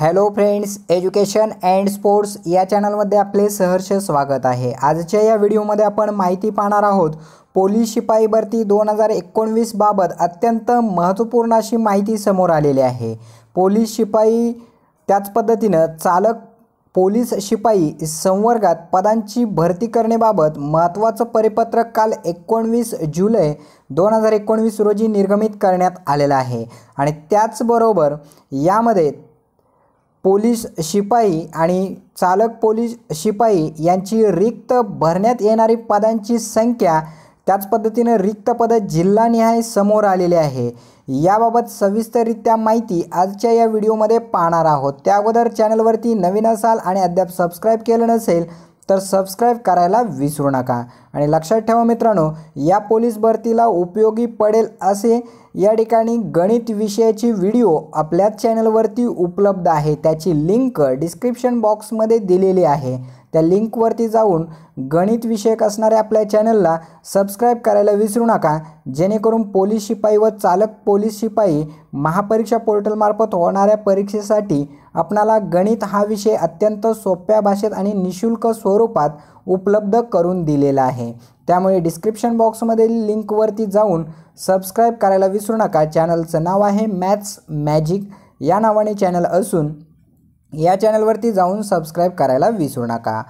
hello friends education and sports या चॅनलमध्ये आपले सहर्ष स्वागत आहे आजच्या या व्हिडिओमध्ये आपण माहिती पाहणार आहोत पोलीस शिपाई भरती दोन हजार एकोणवीसबाबत अत्यंत महत्त्वपूर्ण अशी माहिती समोर आलेली आहे पोलीस शिपाई त्याच पद्धतीनं चालक पोलीस शिपाई संवर्गात पदांची भरती करण्याबाबत महत्त्वाचं परिपत्रक काल एकोणवीस जुलै दोन हजार एकोणवीस रोजी निर्गमित करण्यात आलेलं आहे आणि त्याचबरोबर यामध्ये पोलीस शिपाई आणि चालक पोलीस शिपाई यांची रिक्त भरण्यात येणारी पदांची संख्या त्याच पद्धतीनं रिक्त पदं जिल्हानिहाय समोर आलेले आहे याबाबत सविस्तररित्या माहिती आजच्या या व्हिडिओमध्ये पाहणार आहोत त्या अगोदर चॅनलवरती नवीन असाल आणि अद्याप सबस्क्राईब केलं नसेल तर सबस्क्राईब करायला विसरू नका आणि लक्षात ठेवा मित्रांनो या पोलीस भरतीला उपयोगी पडेल असे या ठिकाणी गणित विषयाची व्हिडिओ आपल्याच चॅनलवरती उपलब्ध आहे त्याची लिंक डिस्क्रिप्शन बॉक्समध्ये दिलेली आहे त्या लिंकवरती जाऊन गणित विषयक असणाऱ्या आपल्या चॅनलला सबस्क्राईब करायला विसरू नका जेणेकरून पोलीस शिपाई व चालक पोलीस शिपाई महापरीक्षा पोर्टलमार्फत होणाऱ्या परीक्षेसाठी आपणाला गणित हा विषय अत्यंत सोप्या भाषेत आणि निशुल्क स्वरूपात उपलब्ध करून दिलेला आहे त्यामुळे डिस्क्रिप्शन बॉक्समधील लिंकवरती जाऊन सबस्क्राईब करायला विसरू नका चॅनलचं नाव आहे मॅथ्स मॅजिक या नावाने चॅनल असून या चॅनलवरती जाऊन सबस्क्राईब करायला विसरू नका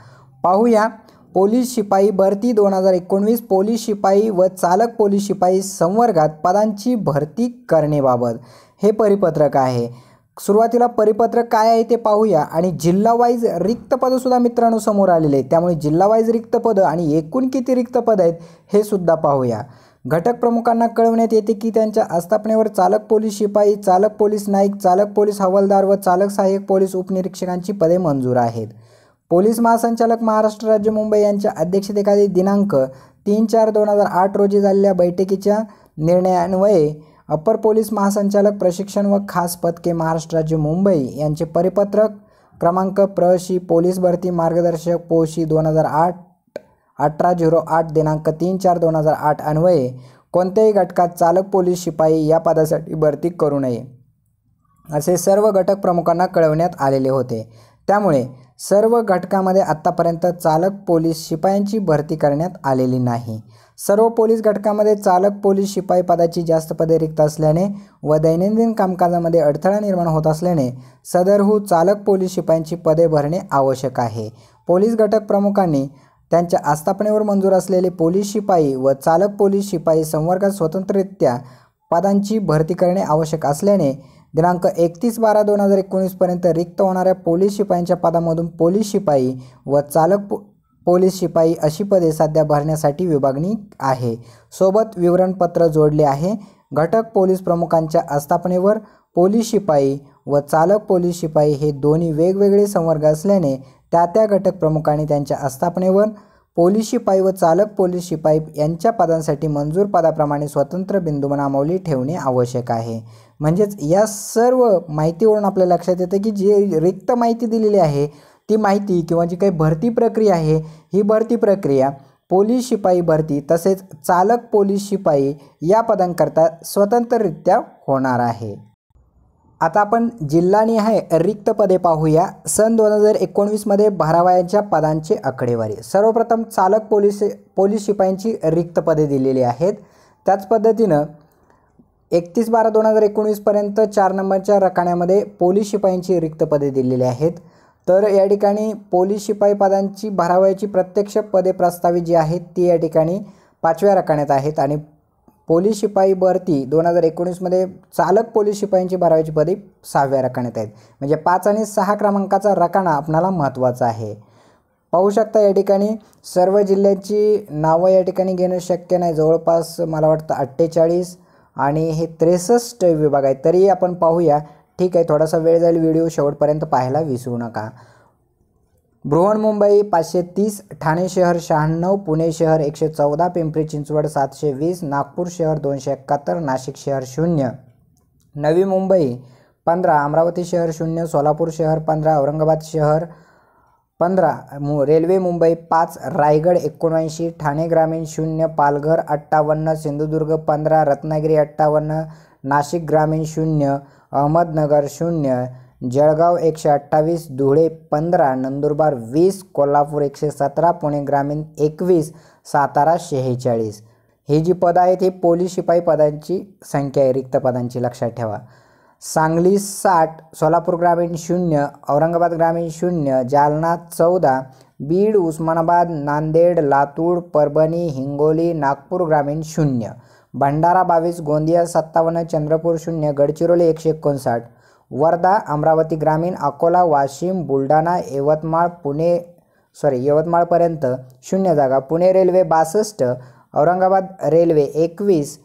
पाहूया पोलीस शिपाई भरती दोन हजार एकोणवीस पोलीस शिपाई व चालक पोलीस शिपाई संवर्गात पदांची भरती करणेबाबत हे परिपत्रक आहे सुरुवातीला परिपत्रक काय आहे ते पाहूया आणि जिल्हा वाईज रिक्त सुद्धा मित्रांनो समोर आलेले आहेत त्यामुळे जिल्हा वाईज रिक्त पदं आणि एकूण किती रिक्त पद आहेत हे सुद्धा पाहूया घटक प्रमुखांना कळवण्यात येते की त्यांच्या आस्थापनेवर चालक पोलीस शिपाई चालक पोलीस नाईक चालक पोलीस हवालदार व चालक सहाय्यक पोलीस उपनिरीक्षकांची पदे मंजूर आहेत पोलीस महासंचालक महाराष्ट्र राज्य मुंबई यांच्या अध्यक्षतेखाली दिनांक तीन चार दोन हजार आठ रोजी झालेल्या बैठकीच्या निर्णयान्वये अप्पर पोलीस महासंचालक प्रशिक्षण व खास पदके महाराष्ट्र राज्य मुंबई यांचे परिपत्रक क्रमांक प्रशी पोलीस भरती मार्गदर्शक पोशी दोन हजार आठ अठरा झिरो आठ दिनांक तीन चार दोन हजार आठ अन्वये कोणत्याही घटकात चालक पोलीस शिपाई या पदासाठी भरती करू नये असे सर्व घटक प्रमुखांना कळवण्यात आलेले होते त्यामुळे सर्व घटकामध्ये आत्तापर्यंत चालक पोलीस शिपायांची भरती करण्यात आलेली नाही सर्व पोलीस घटकामध्ये चालक पोलीस शिपाई पदाची जास्त पदे रिक्त असल्याने व दैनंदिन कामकाजामध्ये अडथळा निर्माण होत असल्याने सदरहू चालक पोलीस शिपायांची पदे भरणे आवश्यक आहे पोलीस घटक प्रमुखांनी त्यांच्या आस्थापनेवर मंजूर असलेले पोलीस शिपाई व चालक पोलीस शिपाई संवर्गात स्वतंत्ररित्या पदांची भरती करणे आवश्यक असल्याने दिनांक एकतीस बारा दोन हजार एकोणीसपर्यंत रिक्त होणाऱ्या पोलीस शिपाईंच्या पदामधून पोलीस शिपाई व चालक पो पोलीस शिपाई अशी पदे सध्या भरण्यासाठी विभागणी आहे सोबत विवरणपत्र जोडले आहे घटक पोलीस प्रमुखांच्या आस्थापनेवर पोलीस शिपाई व चालक पोलीस शिपाई हे दोन्ही वेगवेगळे संवर्ग असल्याने त्या त्या घटक प्रमुखांनी त्यांच्या आस्थापनेवर पोलीस शिपाई व चालक पोलीस शिपाई यांच्या पदांसाठी मंजूर पदाप्रमाणे स्वतंत्र बिंदू नामावली ठेवणे आवश्यक आहे म्हणजेच या सर्व माहितीवरून आपल्या लक्षात येतं की जी रिक्त माहिती दिलेली आहे ती माहिती किंवा जी काही भरती प्रक्रिया आहे ही भरती प्रक्रिया पोलीस शिपाई भरती तसेच चालक पोलीस शिपाई या पदांकरता स्वतंत्ररित्या होणार आहे आता आपण जिल्हानिहाय रिक्त पदे पाहूया सन दोन हजार एकोणवीसमध्ये भारावायांच्या पदांची आकडेवारी सर्वप्रथम चालक पोलीस पोलीस शिपाईंची रिक्त पदे दिलेली आहेत त्याच पद्धतीनं एकतीस बारा दोन हजार एकोणीसपर्यंत चार नंबरच्या रखाण्यामध्ये पोलीस शिपाईंची रिक्त पदे दिलेली आहेत तर या ठिकाणी पोलीस शिपाई पदांची भरावयाची प्रत्यक्ष पदे प्रस्तावित जी आहेत ती या ठिकाणी पाचव्या रकाण्यात आहेत आणि पोलीस शिपाई भरती दोन हजार एकोणीसमध्ये चालक पोलीस शिपाईंची भरावयाची पदे सहाव्या रकाण्यात आहेत म्हणजे पाच आणि सहा क्रमांकाचा रकाना आपणाला महत्त्वाचा आहे पाहू शकता या ठिकाणी सर्व जिल्ह्यांची नावं या ठिकाणी घेणं शक्य नाही जवळपास मला वाटतं अठ्ठेचाळीस आणि हे त्रेसष्ट विभाग आहेत तरी आपण पाहूया ठीक आहे थोडासा वेळ जाईल व्हिडिओ शेवटपर्यंत पाहायला विसरू नका मुंबई पाचशे तीस ठाणे शहर शहाण्णव पुणे शहर एकशे चौदा पिंपरी चिंचवड सातशे वीस नागपूर शहर दोनशे एकाहत्तर नाशिक शहर शून्य नवी मुंबई पंधरा अमरावती शहर शून्य सोलापूर शहर पंधरा औरंगाबाद शहर पंधरा मु रेल्वे मुंबई पाच रायगड एकोणऐंशी ठाणे ग्रामीण शून्य पालघर अठ्ठावन्न सिंधुदुर्ग पंधरा रत्नागिरी अठ्ठावन्न नाशिक ग्रामीण शून्य अहमदनगर शून्य जळगाव एकशे अठ्ठावीस धुळे पंधरा नंदुरबार वीस कोल्हापूर एकशे सतरा पुणे ग्रामीण एकवीस सातारा शेहेचाळीस ही जी पदं आहेत ही पोलीस शिपाई पदांची संख्या आहे रिक्त पदांची लक्षात ठेवा सांगली साठ सोलापूर ग्रामीण शून्य औरंगाबाद ग्रामीण शून्य जालना चौदा बीड उस्मानाबाद नांदेड लातूर परभणी हिंगोली नागपूर ग्रामीण शून्य भंडारा बावीस गोंदिया सत्तावन्न चंद्रपूर शून्य गडचिरोली एकशे एकोणसाठ वर्धा अमरावती ग्रामीण अकोला वाशिम बुलढाणा यवतमाळ पुणे सॉरी यवतमाळपर्यंत शून्य जागा पुणे रेल्वे बासष्ट औरंगाबाद रेल्वे एकवीस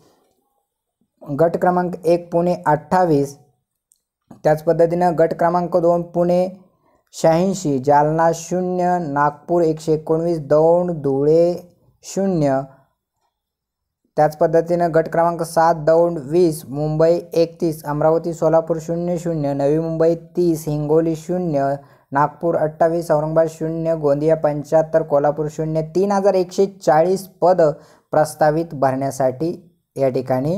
गट क्रमांक एक पुणे अठ्ठावीस त्याच पद्धतीनं गट क्रमांक दोन पुणे शहाऐंशी जालना शून्य नागपूर एकशे एकोणवीस दौंड धुळे शून्य त्याच पद्धतीनं गट क्रमांक सात दौंड वीस मुंबई एकतीस अमरावती सोलापूर शून्य शून्य नवी मुंबई तीस हिंगोली शून्य नागपूर अठ्ठावीस औरंगाबाद शून्य गोंदिया पंच्याहत्तर कोल्हापूर शून्य तीन हजार एकशे चाळीस पद प्रस्तावित भरण्यासाठी या ठिकाणी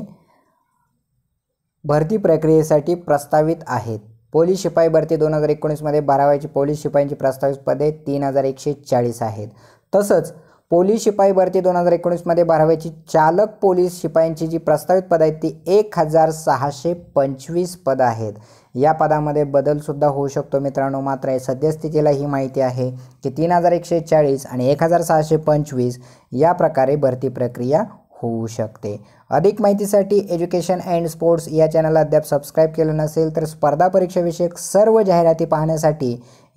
भरती प्रक्रियेसाठी प्रस्तावित आहेत पोलीस शिपाई भरती दोन हजार एकोणीसमध्ये बारावीची पोलीस शिपाईंची प्रस्तावित पदे तीन हजार एकशे चाळीस आहेत तसंच पोलीस शिपाई भरती दोन हजार एकोणीसमध्ये बारावीची चालक पोलीस शिपाईंची जी प्रस्तावित पदं आहेत ती एक हजार सहाशे पंचवीस पदं आहेत या पदामध्ये बदलसुद्धा होऊ शकतो मित्रांनो मात्र सद्यस्थितीला ही माहिती आहे की तीन हजार एकशे चाळीस आणि एक हजार सहाशे पंचवीस या प्रकारे भरती प्रक्रिया होऊ शकते अधिक माहितीसाठी एज्युकेशन अँड स्पोर्ट्स या चॅनलला अद्याप सबस्क्राईब केलं नसेल तर स्पर्धा परीक्षाविषयक सर्व जाहिराती पाहण्यासाठी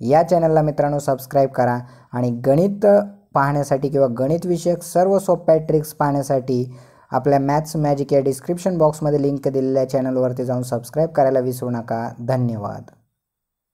या चॅनलला मित्रांनो सबस्क्राईब करा आणि गणित पाहण्यासाठी किंवा गणितविषयक सर्व सोप्या ट्रिक्स पाहण्यासाठी आपल्या मॅथ्स मॅजिक या डिस्क्रिप्शन बॉक्समध्ये लिंक दिलेल्या चॅनलवरती जाऊन सबस्क्राईब करायला विसरू नका धन्यवाद